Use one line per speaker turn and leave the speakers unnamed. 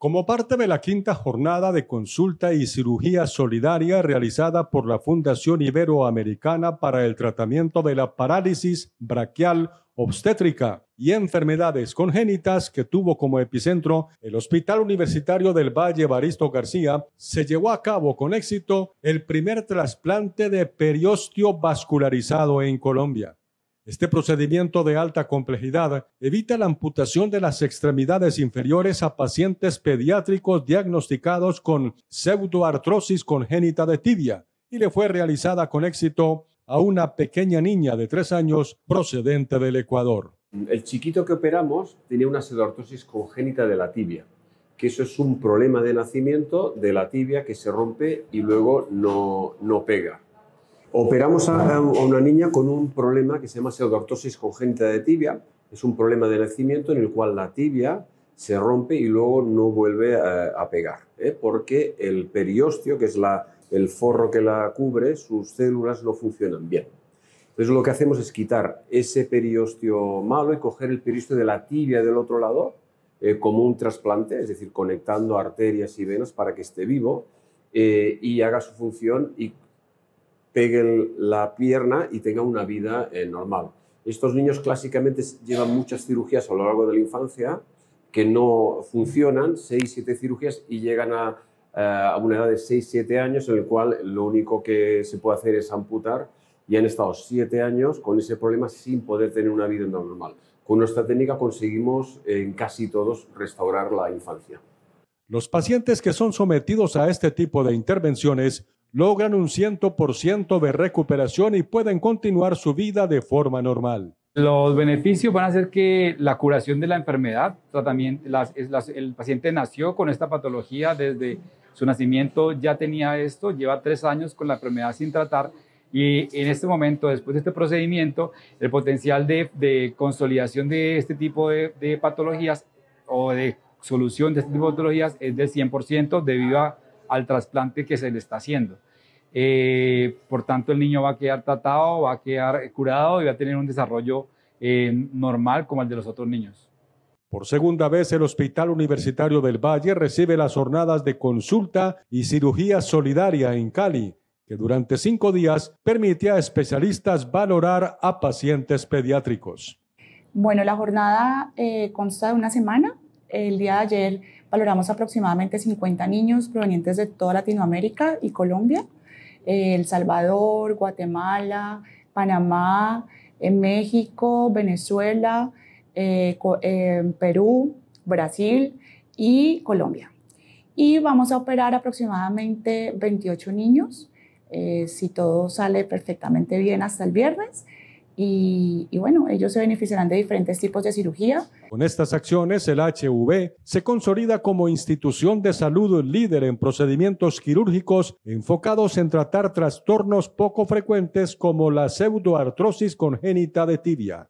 Como parte de la quinta jornada de consulta y cirugía solidaria realizada por la Fundación Iberoamericana para el Tratamiento de la Parálisis Braquial Obstétrica y Enfermedades Congénitas que tuvo como epicentro el Hospital Universitario del Valle Baristo García, se llevó a cabo con éxito el primer trasplante de periostio vascularizado en Colombia. Este procedimiento de alta complejidad evita la amputación de las extremidades inferiores a pacientes pediátricos diagnosticados con pseudoartrosis congénita de tibia y le fue realizada con éxito a una pequeña niña de tres años procedente del Ecuador.
El chiquito que operamos tenía una pseudoartrosis congénita de la tibia, que eso es un problema de nacimiento de la tibia que se rompe y luego no, no pega. Operamos a, una niña con un problema que se llama pseudoartrosis congénita de tibia. Es un problema de nacimiento en el cual la tibia se rompe y luego no vuelve eh, a, pegar, ¿eh? porque el periósteo, que es la, el forro que la cubre, sus células no funcionan bien. Entonces lo que hacemos es quitar ese periósteo malo y coger el periósteo de la tibia del otro lado eh, como un trasplante, es decir, conectando arterias y venas para que esté vivo y haga su función y peguen la pierna y tengan una vida eh, normal. Estos niños clásicamente llevan muchas cirugías a lo largo de la infancia que no funcionan, 6, 7 cirugías y llegan a, eh, una edad de 6, 7 años en el cual lo único que se puede hacer es amputar y han estado 7 años con ese problema sin poder tener una vida normal. Con nuestra técnica conseguimos en casi todos restaurar la infancia.
Los pacientes que son sometidos a este tipo de intervenciones logran un 100% de recuperación y pueden continuar su vida de forma normal.
Los beneficios van a ser que la curación de la enfermedad, tratamiento, las, el paciente nació con esta patología desde su nacimiento, ya tenía esto, lleva tres años con la enfermedad sin tratar y en este momento, después de este procedimiento, el potencial de, consolidación de este tipo de, de patologías o de solución de este tipo de patologías es del 100% debido a al trasplante que se le está haciendo. Eh, por tanto, el niño va a quedar tratado, va a quedar curado y va a tener un desarrollo eh, normal como el de los otros niños.
Por segunda vez, el Hospital Universitario del Valle recibe las jornadas de consulta y cirugía solidaria en Cali, que durante cinco días permite a especialistas valorar a pacientes pediátricos.
Bueno, la jornada eh, consta de una semana, el día de ayer valoramos aproximadamente 50 niños provenientes de toda Latinoamérica y Colombia, eh, El Salvador, Guatemala, Panamá, eh, México, Venezuela, eh, Perú, Brasil y Colombia. Y vamos a operar aproximadamente 28 niños, si todo sale perfectamente bien hasta el viernes. Y, bueno, ellos se beneficiarán de diferentes tipos de cirugía.
Con estas acciones, el HV se consolida como institución de salud líder en procedimientos quirúrgicos enfocados en tratar trastornos poco frecuentes como la pseudoartrosis congénita de tibia.